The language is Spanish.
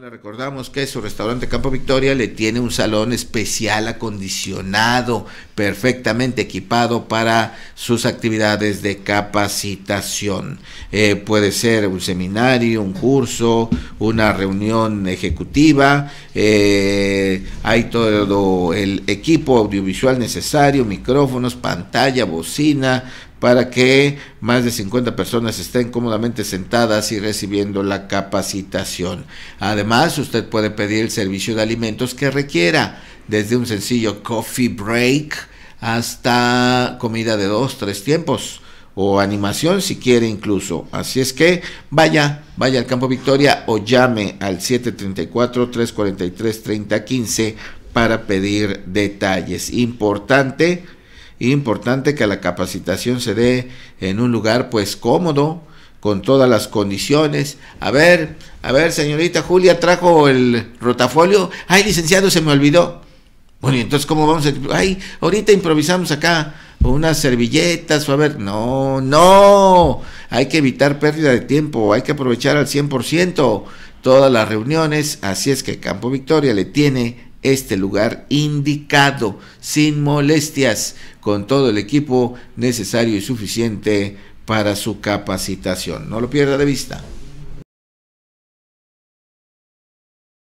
recordamos que su restaurante Campo Victoria le tiene un salón especial acondicionado, perfectamente equipado para sus actividades de capacitación. Eh, puede ser un seminario, un curso, una reunión ejecutiva, eh, hay todo el equipo audiovisual necesario, micrófonos, pantalla, bocina, para que más de 50 personas estén cómodamente sentadas y recibiendo la capacitación. Además, usted puede pedir el servicio de alimentos que requiera, desde un sencillo coffee break hasta comida de dos, tres tiempos o animación si quiere incluso. Así es que vaya, vaya al Campo Victoria o llame al 734-343-3015 para pedir detalles. Importante, importante que la capacitación se dé en un lugar pues cómodo, con todas las condiciones. A ver, a ver, señorita Julia, trajo el rotafolio. Ay, licenciado, se me olvidó. Bueno, entonces, ¿cómo vamos a...? Ay, ahorita improvisamos acá unas servilletas a ver, no, no, hay que evitar pérdida de tiempo, hay que aprovechar al 100% todas las reuniones, así es que Campo Victoria le tiene este lugar indicado, sin molestias, con todo el equipo necesario y suficiente para su capacitación. No lo pierda de vista.